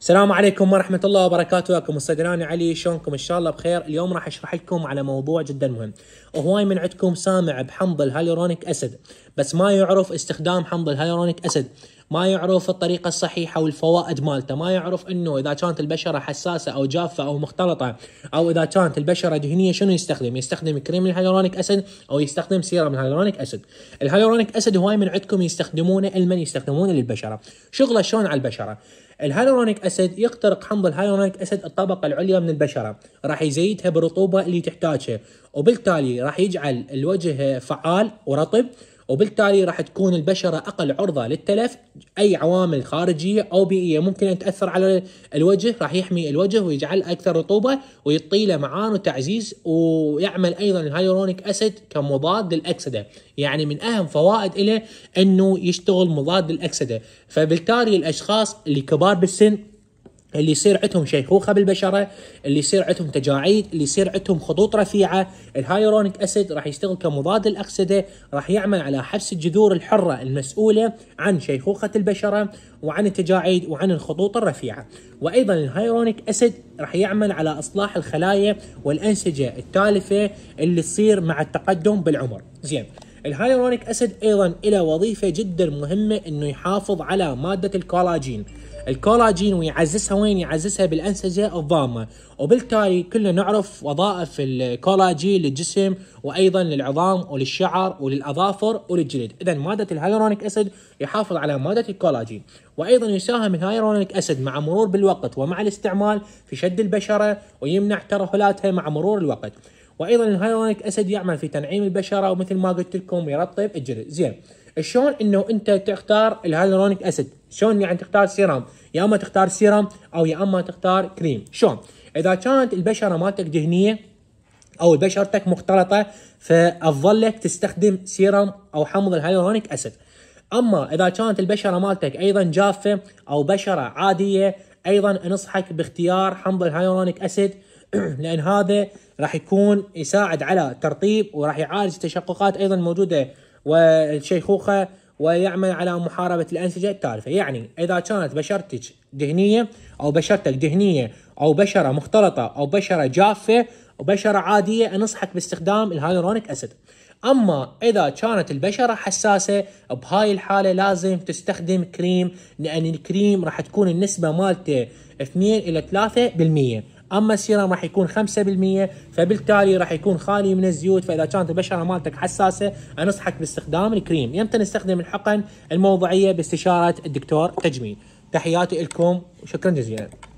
السلام عليكم ورحمة الله وبركاته وياكم استاذ علي شلونكم ان شاء الله بخير اليوم راح اشرح لكم على موضوع جدا مهم وهواي من عندكم سامع بحمض الهاليورونيك اسيد بس ما يعرف استخدام حمض الهاليورونيك اسيد ما يعرف الطريقه الصحيحه والفوائد مالته ما يعرف انه اذا كانت البشره حساسه او جافه او مختلطه او اذا كانت البشره دهنيه شنو يستخدم يستخدم كريم الهيالورونيك اسيد او يستخدم سيرم الهيالورونيك اسيد الهيالورونيك اسيد هواي من عندكم يستخدمونه المن يستخدمونه للبشره شغله شلون على البشره الهيالورونيك اسيد يخترق حمض الهيالورونيك اسيد الطبقه العليا من البشره راح يزيدها بالرطوبه اللي تحتاجها وبالتالي راح يجعل الوجه فعال ورطب وبالتالي راح تكون البشره اقل عرضه للتلف اي عوامل خارجيه او بيئيه ممكن ان تاثر على الوجه راح يحمي الوجه ويجعل اكثر رطوبه ويطيله معان وتعزيز ويعمل ايضا الهايلورونيك اسيد كمضاد للاكسده يعني من اهم فوائد إله انه يشتغل مضاد للاكسده فبالتالي الاشخاص اللي كبار بالسن اللي يصير عندهم شيخوخه بالبشره، اللي يصير عندهم تجاعيد، اللي يصير عندهم خطوط رفيعه، الهايرونيك اسيد راح يشتغل كمضاد الاكسده، راح يعمل على حبس الجذور الحره المسؤوله عن شيخوخه البشره وعن التجاعيد وعن الخطوط الرفيعه، وايضا الهايرونيك اسيد راح يعمل على اصلاح الخلايا والانسجه التالفه اللي تصير مع التقدم بالعمر. زين. الهايرونيك اسيد ايضا له وظيفه جدا مهمه انه يحافظ على ماده الكولاجين الكولاجين ويعززها وين يعززها بالانسجه الضامه وبالتالي كلنا نعرف وظائف الكولاجين للجسم وايضا للعظام وللشعر وللاظافر وللجلد اذا ماده الهايرونيك اسيد يحافظ على ماده الكولاجين وايضا يساهم الهايرونيك اسيد مع مرور بالوقت ومع الاستعمال في شد البشره ويمنع ترهلاتها مع مرور الوقت وايضا الهايرونيك اسيد يعمل في تنعيم البشره ومثل ما قلت لكم يرطب الجلد زين شلون انه انت تختار الهيالورونيك اسيد شلون يعني تختار سيرام يا اما تختار سيرام او يا اما تختار كريم شلون اذا كانت البشره مالتك دهنيه او بشرتك مختلطه فافضل لك تستخدم سيرم او حمض الهيالورونيك اسيد اما اذا كانت البشره مالتك ايضا جافه او بشره عاديه ايضا انصحك باختيار حمض الهيالورونيك اسيد لان هذا راح يكون يساعد على ترطيب وراح يعالج التشققات ايضا موجوده والشيخوخة ويعمل على محاربة الأنسجة التالفة يعني إذا كانت بشرتك دهنية أو بشرتك دهنية أو بشرة مختلطة أو بشرة جافة أو بشرة عادية أنصحك باستخدام الهايلورونيك أسيد اما اذا كانت البشره حساسه بهاي الحاله لازم تستخدم كريم لان الكريم راح تكون النسبه مالته 2 الى 3% اما السيرم راح يكون 5% فبالتالي راح يكون خالي من الزيوت فاذا كانت البشره مالتك حساسه انصحك باستخدام الكريم يمتى نستخدم الحقن الموضعيه باستشاره الدكتور تجميل تحياتي لكم وشكرا جزيلا